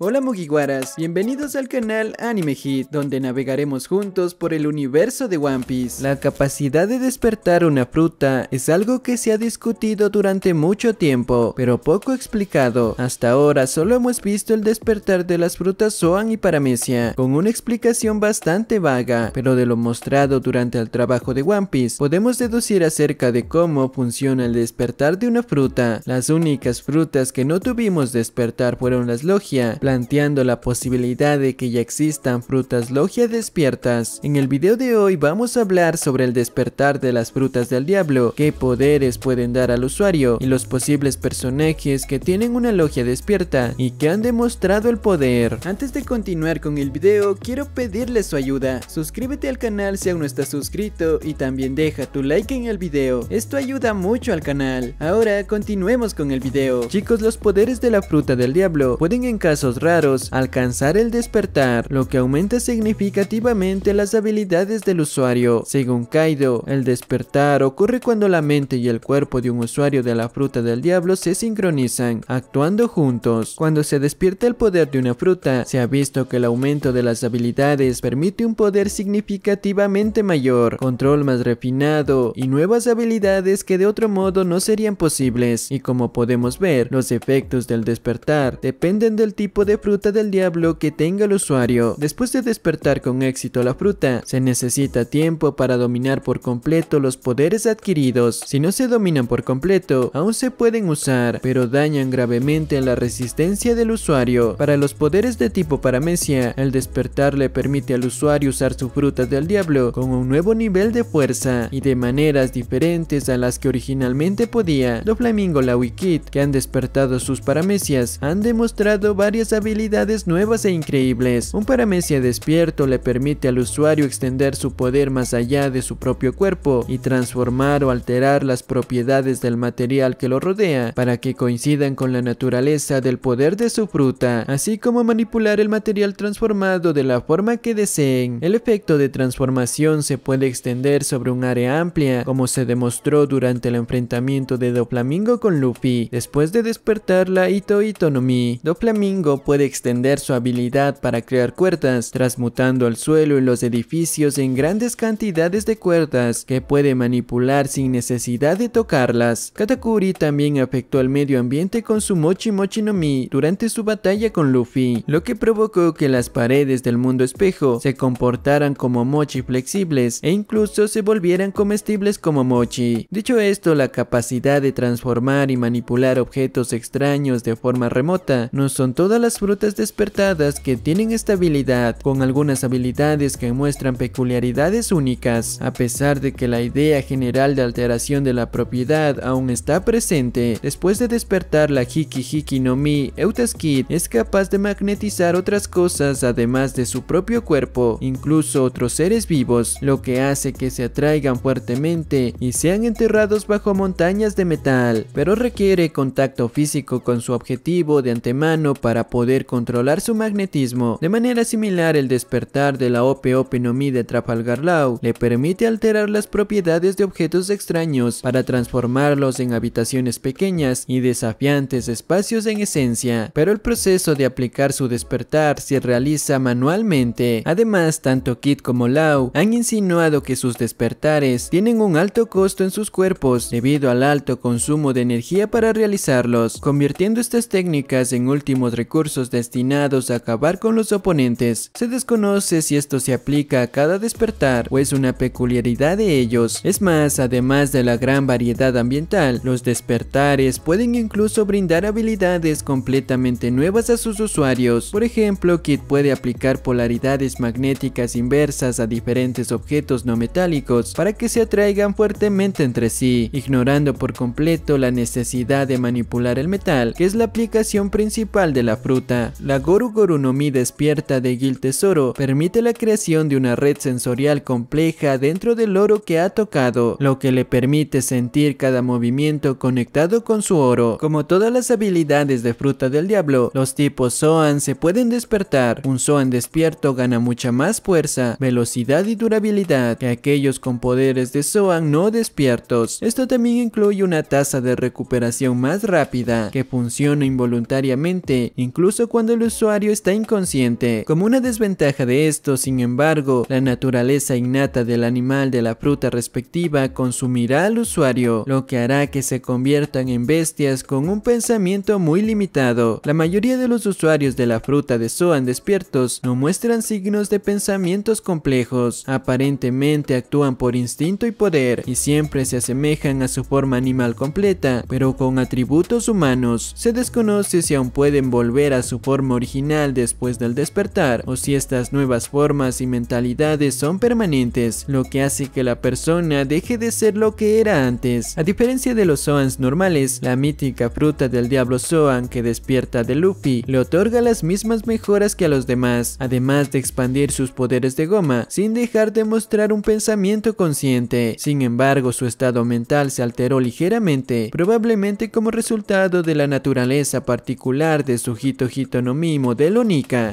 Hola Mugiwaras, bienvenidos al canal Anime Hit, donde navegaremos juntos por el universo de One Piece. La capacidad de despertar una fruta es algo que se ha discutido durante mucho tiempo, pero poco explicado. Hasta ahora solo hemos visto el despertar de las frutas Zoan y Paramecia, con una explicación bastante vaga, pero de lo mostrado durante el trabajo de One Piece, podemos deducir acerca de cómo funciona el despertar de una fruta. Las únicas frutas que no tuvimos despertar fueron las logia, planteando la posibilidad de que ya existan frutas logia despiertas. En el video de hoy vamos a hablar sobre el despertar de las frutas del diablo, qué poderes pueden dar al usuario y los posibles personajes que tienen una logia despierta y que han demostrado el poder. Antes de continuar con el video, quiero pedirles su ayuda. Suscríbete al canal si aún no estás suscrito y también deja tu like en el video. Esto ayuda mucho al canal. Ahora continuemos con el video. Chicos, los poderes de la fruta del diablo pueden en casos raros, alcanzar el despertar, lo que aumenta significativamente las habilidades del usuario. Según Kaido, el despertar ocurre cuando la mente y el cuerpo de un usuario de la fruta del diablo se sincronizan, actuando juntos. Cuando se despierta el poder de una fruta, se ha visto que el aumento de las habilidades permite un poder significativamente mayor, control más refinado y nuevas habilidades que de otro modo no serían posibles. Y como podemos ver, los efectos del despertar dependen del tipo de de fruta del diablo que tenga el usuario. Después de despertar con éxito la fruta, se necesita tiempo para dominar por completo los poderes adquiridos. Si no se dominan por completo, aún se pueden usar, pero dañan gravemente la resistencia del usuario. Para los poderes de tipo paramecia, el despertar le permite al usuario usar su fruta del diablo con un nuevo nivel de fuerza y de maneras diferentes a las que originalmente podía. flamingo la Wikit, que han despertado sus paramecias, han demostrado varias habilidades nuevas e increíbles. Un paramecia despierto le permite al usuario extender su poder más allá de su propio cuerpo y transformar o alterar las propiedades del material que lo rodea para que coincidan con la naturaleza del poder de su fruta, así como manipular el material transformado de la forma que deseen. El efecto de transformación se puede extender sobre un área amplia, como se demostró durante el enfrentamiento de Doflamingo con Luffy, después de despertar la Ito Itonomi. Doflamingo puede extender su habilidad para crear cuerdas, transmutando el suelo y los edificios en grandes cantidades de cuerdas que puede manipular sin necesidad de tocarlas. Katakuri también afectó al medio ambiente con su Mochi Mochi no Mi durante su batalla con Luffy, lo que provocó que las paredes del mundo espejo se comportaran como mochi flexibles e incluso se volvieran comestibles como mochi. Dicho esto, la capacidad de transformar y manipular objetos extraños de forma remota no son todas las frutas despertadas que tienen estabilidad, con algunas habilidades que muestran peculiaridades únicas. A pesar de que la idea general de alteración de la propiedad aún está presente, después de despertar la Hiki Hiki no Mi, Eutaskid es capaz de magnetizar otras cosas además de su propio cuerpo, incluso otros seres vivos, lo que hace que se atraigan fuertemente y sean enterrados bajo montañas de metal, pero requiere contacto físico con su objetivo de antemano para poder poder controlar su magnetismo. De manera similar, el despertar de la Ope no de Trafalgar Law le permite alterar las propiedades de objetos extraños para transformarlos en habitaciones pequeñas y desafiantes espacios en esencia, pero el proceso de aplicar su despertar se realiza manualmente. Además, tanto Kit como Lau han insinuado que sus despertares tienen un alto costo en sus cuerpos debido al alto consumo de energía para realizarlos, convirtiendo estas técnicas en últimos recursos destinados a acabar con los oponentes. Se desconoce si esto se aplica a cada despertar o es una peculiaridad de ellos. Es más, además de la gran variedad ambiental, los despertares pueden incluso brindar habilidades completamente nuevas a sus usuarios. Por ejemplo, Kit puede aplicar polaridades magnéticas inversas a diferentes objetos no metálicos para que se atraigan fuertemente entre sí, ignorando por completo la necesidad de manipular el metal, que es la aplicación principal de la fruta. La Goru Gorunomi despierta de Gil Tesoro permite la creación de una red sensorial compleja dentro del oro que ha tocado, lo que le permite sentir cada movimiento conectado con su oro. Como todas las habilidades de fruta del diablo, los tipos Zoan se pueden despertar. Un Zoan despierto gana mucha más fuerza, velocidad y durabilidad que aquellos con poderes de Zoan no despiertos. Esto también incluye una tasa de recuperación más rápida, que funciona involuntariamente, incluso cuando el usuario está inconsciente. Como una desventaja de esto, sin embargo, la naturaleza innata del animal de la fruta respectiva consumirá al usuario, lo que hará que se conviertan en bestias con un pensamiento muy limitado. La mayoría de los usuarios de la fruta de Zoan despiertos no muestran signos de pensamientos complejos, aparentemente actúan por instinto y poder, y siempre se asemejan a su forma animal completa, pero con atributos humanos. Se desconoce si aún pueden volver a su forma original después del despertar o si estas nuevas formas y mentalidades son permanentes, lo que hace que la persona deje de ser lo que era antes. A diferencia de los Zoans normales, la mítica fruta del diablo Zoan que despierta de Luffy le otorga las mismas mejoras que a los demás, además de expandir sus poderes de goma sin dejar de mostrar un pensamiento consciente. Sin embargo, su estado mental se alteró ligeramente, probablemente como resultado de la naturaleza particular de su hito Naruhito no Mimo de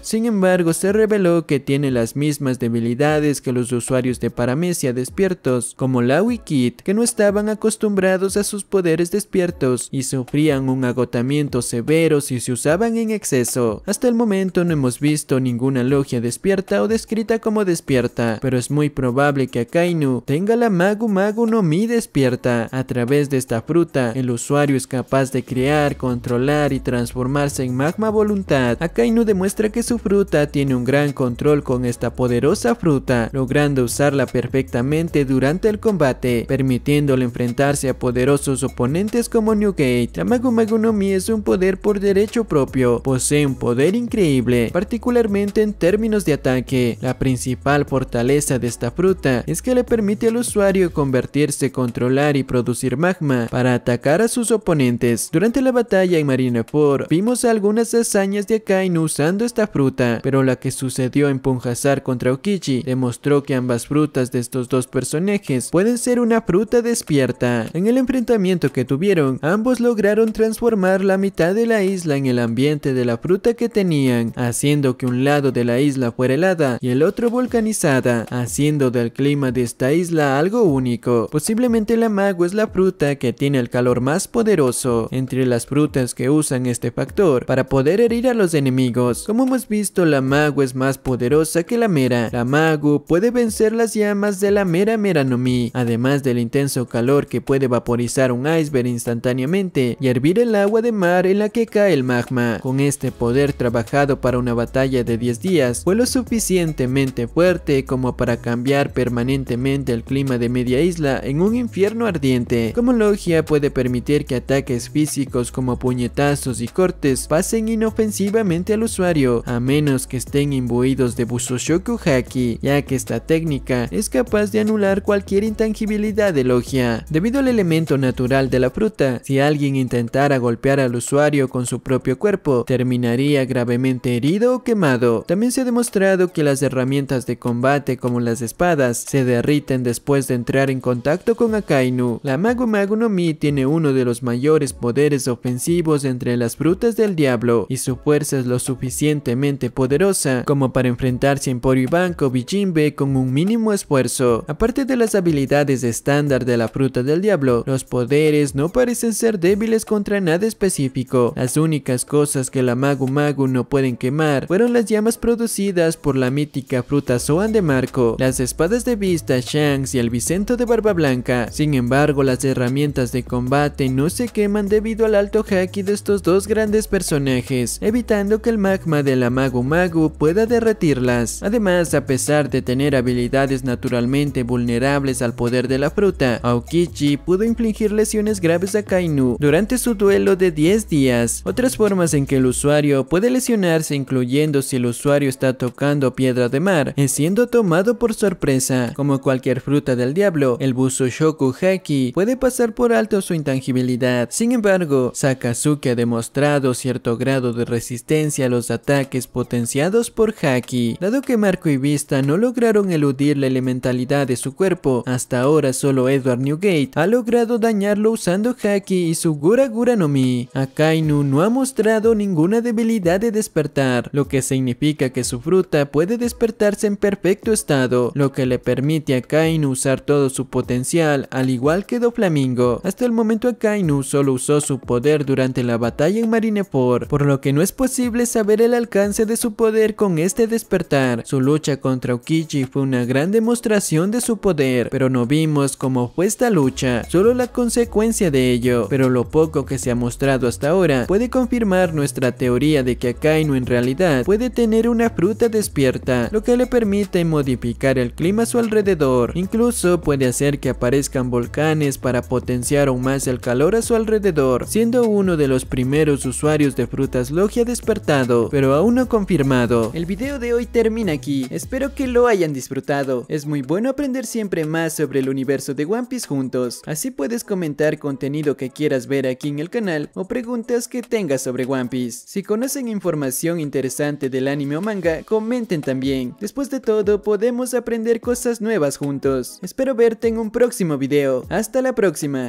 Sin embargo, se reveló que tiene las mismas debilidades que los usuarios de Paramesia despiertos, como la Kit que no estaban acostumbrados a sus poderes despiertos y sufrían un agotamiento severo si se usaban en exceso. Hasta el momento no hemos visto ninguna logia despierta o descrita como despierta, pero es muy probable que Akainu tenga la Magu Magu no Mi despierta. A través de esta fruta, el usuario es capaz de crear, controlar y transformarse en magma voluntad. Akainu demuestra que su fruta tiene un gran control con esta poderosa fruta, logrando usarla perfectamente durante el combate, permitiéndole enfrentarse a poderosos oponentes como Newgate. La Mago no Mi es un poder por derecho propio, posee un poder increíble, particularmente en términos de ataque. La principal fortaleza de esta fruta es que le permite al usuario convertirse, controlar y producir magma para atacar a sus oponentes. Durante la batalla en Marineford vimos a algunas hazañas de Akainu usando esta fruta, pero la que sucedió en Punjazar contra Okichi demostró que ambas frutas de estos dos personajes pueden ser una fruta despierta. En el enfrentamiento que tuvieron, ambos lograron transformar la mitad de la isla en el ambiente de la fruta que tenían, haciendo que un lado de la isla fuera helada y el otro volcanizada, haciendo del clima de esta isla algo único. Posiblemente la mago es la fruta que tiene el calor más poderoso. Entre las frutas que usan este factor para poder herir a los enemigos. Como hemos visto, la mago es más poderosa que la mera. La mago puede vencer las llamas de la mera meranomi, además del intenso calor que puede vaporizar un iceberg instantáneamente y hervir el agua de mar en la que cae el magma. Con este poder trabajado para una batalla de 10 días, fue lo suficientemente fuerte como para cambiar permanentemente el clima de media isla en un infierno ardiente. Como logia puede permitir que ataques físicos como puñetazos y cortes pasen y ofensivamente al usuario, a menos que estén imbuidos de Busoshoku Haki, ya que esta técnica es capaz de anular cualquier intangibilidad de logia. Debido al elemento natural de la fruta, si alguien intentara golpear al usuario con su propio cuerpo, terminaría gravemente herido o quemado. También se ha demostrado que las herramientas de combate como las espadas se derriten después de entrar en contacto con Akainu. La Mago Mago no Mi tiene uno de los mayores poderes ofensivos entre las frutas del diablo y su fuerza es lo suficientemente poderosa como para enfrentarse a Emporio Banco Bijinbe con un mínimo esfuerzo. Aparte de las habilidades estándar de la fruta del diablo, los poderes no parecen ser débiles contra nada específico. Las únicas cosas que la Magu Magu no pueden quemar fueron las llamas producidas por la mítica fruta Soan de Marco, las espadas de vista Shanks y el Vicento de Barba Blanca. Sin embargo, las herramientas de combate no se queman debido al alto haki de estos dos grandes personajes evitando que el magma de la magu magu pueda derretirlas. Además, a pesar de tener habilidades naturalmente vulnerables al poder de la fruta, Aokichi pudo infligir lesiones graves a Kainu durante su duelo de 10 días. Otras formas en que el usuario puede lesionarse incluyendo si el usuario está tocando piedra de mar, es siendo tomado por sorpresa. Como cualquier fruta del diablo, el buzo Shoku Haki puede pasar por alto su intangibilidad. Sin embargo, Sakazuki ha demostrado cierto grado de resistencia a los ataques potenciados por Haki. Dado que Marco y Vista no lograron eludir la elementalidad de su cuerpo, hasta ahora solo Edward Newgate ha logrado dañarlo usando Haki y su Gura Gura no Mi. Akainu no ha mostrado ninguna debilidad de despertar, lo que significa que su fruta puede despertarse en perfecto estado, lo que le permite a Akainu usar todo su potencial, al igual que Doflamingo. Hasta el momento Akainu solo usó su poder durante la batalla en Marineford, por lo que no es posible saber el alcance de su poder con este despertar. Su lucha contra Ukichi fue una gran demostración de su poder, pero no vimos cómo fue esta lucha, solo la consecuencia de ello. Pero lo poco que se ha mostrado hasta ahora puede confirmar nuestra teoría de que Akainu en realidad puede tener una fruta despierta, lo que le permite modificar el clima a su alrededor. Incluso puede hacer que aparezcan volcanes para potenciar aún más el calor a su alrededor, siendo uno de los primeros usuarios de frutas Logia despertado, pero aún no confirmado. El video de hoy termina aquí, espero que lo hayan disfrutado. Es muy bueno aprender siempre más sobre el universo de One Piece juntos, así puedes comentar contenido que quieras ver aquí en el canal o preguntas que tengas sobre One Piece. Si conocen información interesante del anime o manga, comenten también. Después de todo, podemos aprender cosas nuevas juntos. Espero verte en un próximo video. Hasta la próxima.